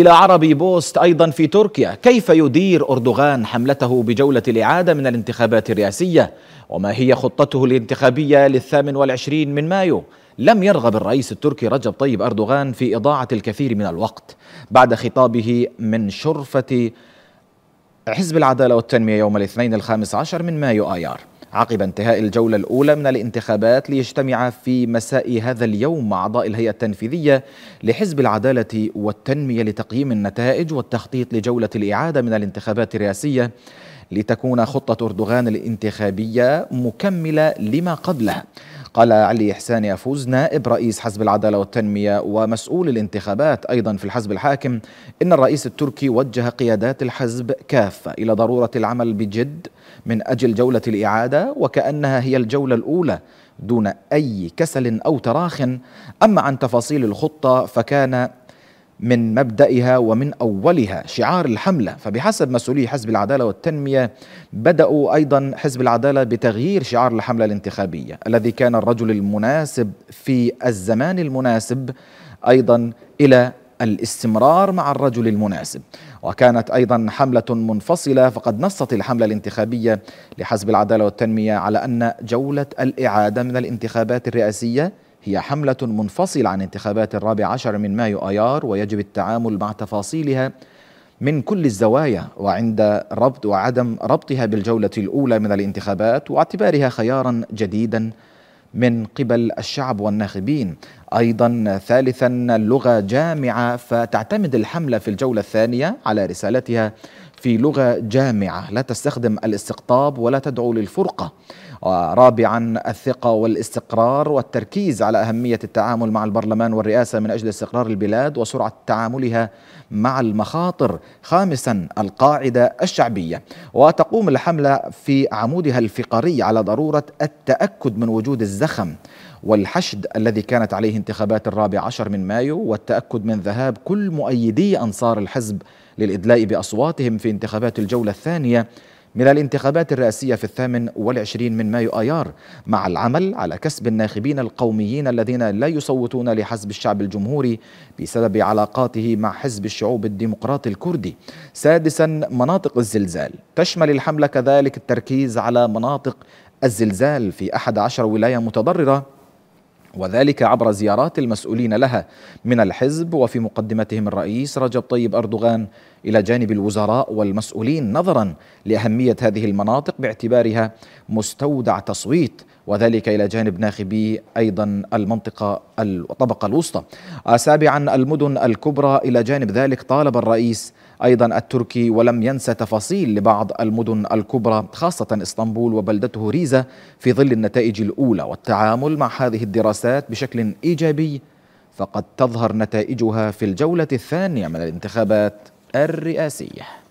إلى عربي بوست أيضا في تركيا كيف يدير أردوغان حملته بجولة الإعادة من الانتخابات الرئاسية وما هي خطته الانتخابية للثامن والعشرين من مايو لم يرغب الرئيس التركي رجب طيب أردوغان في إضاعة الكثير من الوقت بعد خطابه من شرفة حزب العدالة والتنمية يوم الاثنين الخامس عشر من مايو آيار عقب انتهاء الجولة الأولى من الانتخابات ليجتمع في مساء هذا اليوم أعضاء الهيئة التنفيذية لحزب العدالة والتنمية لتقييم النتائج والتخطيط لجولة الإعادة من الانتخابات الرئاسية لتكون خطة أردوغان الانتخابية مكملة لما قبله قال علي إحسان يفوز نائب رئيس حزب العدالة والتنمية ومسؤول الانتخابات أيضا في الحزب الحاكم إن الرئيس التركي وجه قيادات الحزب كافة إلى ضرورة العمل بجد من أجل جولة الإعادة وكأنها هي الجولة الأولى دون أي كسل أو تراخ أما عن تفاصيل الخطة فكان من مبدئها ومن أولها شعار الحملة فبحسب مسؤولي حزب العدالة والتنمية بدأوا أيضا حزب العدالة بتغيير شعار الحملة الانتخابية الذي كان الرجل المناسب في الزمان المناسب أيضا إلى الاستمرار مع الرجل المناسب وكانت أيضا حملة منفصلة فقد نصت الحملة الانتخابية لحزب العدالة والتنمية على أن جولة الإعادة من الانتخابات الرئاسية هي حملة منفصلة عن انتخابات الرابع عشر من مايو آيار ويجب التعامل مع تفاصيلها من كل الزوايا وعند ربط وعدم ربطها بالجولة الأولى من الانتخابات واعتبارها خيارا جديدا من قبل الشعب والناخبين أيضا ثالثا اللغة جامعة فتعتمد الحملة في الجولة الثانية على رسالتها في لغة جامعة لا تستخدم الاستقطاب ولا تدعو للفرقة ورابعا الثقة والاستقرار والتركيز على أهمية التعامل مع البرلمان والرئاسة من أجل استقرار البلاد وسرعة تعاملها مع المخاطر خامسا القاعدة الشعبية وتقوم الحملة في عمودها الفقري على ضرورة التأكد من وجود الزخم والحشد الذي كانت عليه انتخابات الرابع عشر من مايو والتأكد من ذهاب كل مؤيدي أنصار الحزب للإدلاء بأصواتهم في انتخابات الجولة الثانية من الانتخابات الرئاسية في الثامن والعشرين من مايو آيار مع العمل على كسب الناخبين القوميين الذين لا يصوتون لحزب الشعب الجمهوري بسبب علاقاته مع حزب الشعوب الديمقراطي الكردي سادسا مناطق الزلزال تشمل الحملة كذلك التركيز على مناطق الزلزال في أحد عشر ولاية متضررة وذلك عبر زيارات المسؤولين لها من الحزب وفي مقدمتهم الرئيس رجب طيب أردوغان إلى جانب الوزراء والمسؤولين نظرا لأهمية هذه المناطق باعتبارها مستودع تصويت وذلك إلى جانب ناخبي أيضا المنطقة الطبقة الوسطى آه، سابعا المدن الكبرى إلى جانب ذلك طالب الرئيس أيضا التركي ولم ينسى تفاصيل لبعض المدن الكبرى خاصة إسطنبول وبلدته ريزا في ظل النتائج الأولى والتعامل مع هذه الدراسات بشكل إيجابي فقد تظهر نتائجها في الجولة الثانية من الانتخابات الرئاسية